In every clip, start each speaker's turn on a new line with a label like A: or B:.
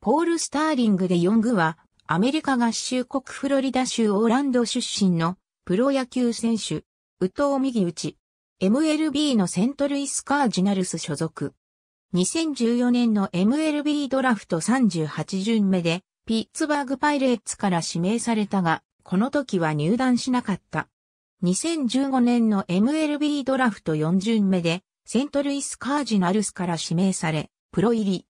A: ポール・スターリングで4具は、アメリカ合衆国フロリダ州オーランド出身のプロ野球選手、宇藤右打ち、MLB のセントルイス・カージナルス所属。2014年の MLB ドラフト38巡目で、ピッツバーグパイレーツから指名されたが、この時は入団しなかった。2015年の MLB ドラフト4巡目で、セントルイス・カージナルスから指名され、プロ入り。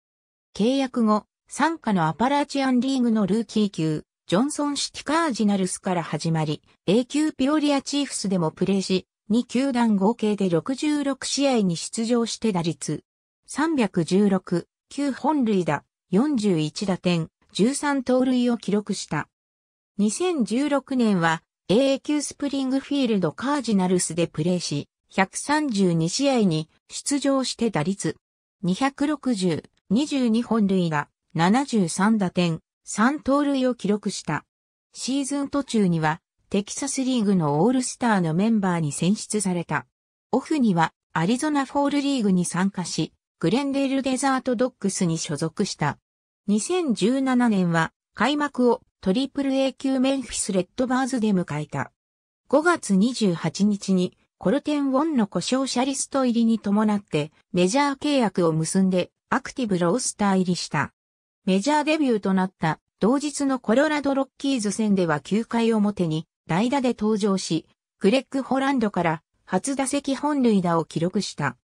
A: 契約後、参加のアパラチアンリーグのルーキー級、ジョンソンシティカージナルスから始まり、A 級ピオリアチーフスでもプレーし、2球団合計で66試合に出場して打率。316、9本塁打、41打点、13盗塁を記録した。2016年は AA 級スプリングフィールドカージナルスでプレーし、132試合に出場して打率。260、22本塁打、73打点、3盗塁を記録した。シーズン途中には、テキサスリーグのオールスターのメンバーに選出された。オフには、アリゾナフォールリーグに参加し、グレンデールデザートドッグスに所属した。2017年は、開幕をトリプル A 級メンフィスレッドバーズで迎えた。5月28日に、コルテンウォンの故障者リスト入りに伴って、メジャー契約を結んで、アクティブロースター入りした。メジャーデビューとなった同日のコロラドロッキーズ戦では9回表に代打で登場し、グレッグ・ホランドから初打席本塁打を記録した。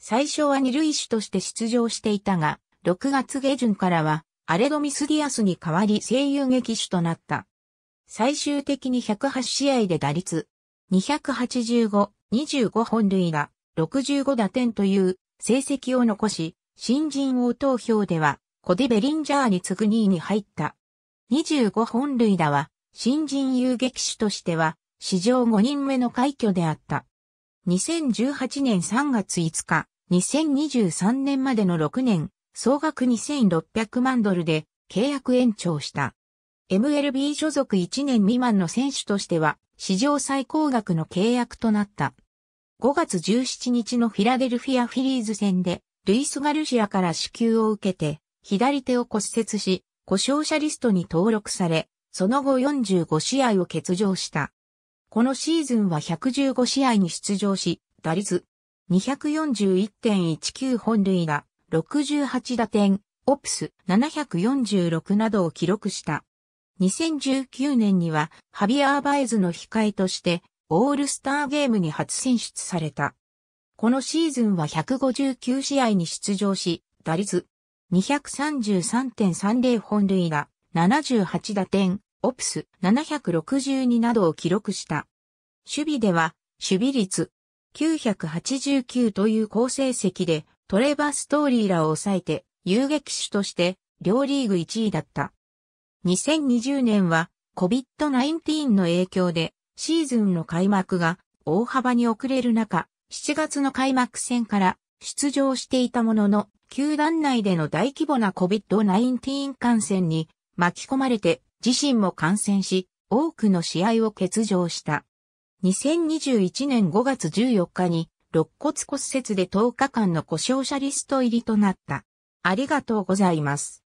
A: 最初は二塁手として出場していたが、6月下旬からはアレド・ミスディアスに代わり声優劇手となった。最終的に108試合で打率285、25本塁打、65打点という成績を残し、新人王投票ではコディ・ベリンジャーに次ぐ2位に入った。25本類打は、新人遊撃手としては、史上5人目の快挙であった。2018年3月5日、2023年までの6年、総額2600万ドルで契約延長した。MLB 所属1年未満の選手としては、史上最高額の契約となった。5月17日のフィラデルフィアフィリーズ戦で、ルイス・ガルシアから支給を受けて、左手を骨折し、故障者リストに登録され、その後45試合を欠場した。このシーズンは115試合に出場し、打率241.19本塁打、68打点、オプス746などを記録した。2019年にはハビアーバイズの控えとしてオールスターゲームに初選出された。このシーズンは159試合に出場し、打率233.30本塁打、78打点、オプス762などを記録した。守備では、守備率989という好成績で、トレバー・ストーリーらを抑えて、遊撃手として、両リーグ1位だった。2020年は、COVID-19 の影響で、シーズンの開幕が大幅に遅れる中、7月の開幕戦から出場していたものの、球団内での大規模な COVID-19 感染に巻き込まれて自身も感染し、多くの試合を欠場した。2021年5月14日に、肋骨骨折で10日間の故障者リスト入りとなった。ありがとうございます。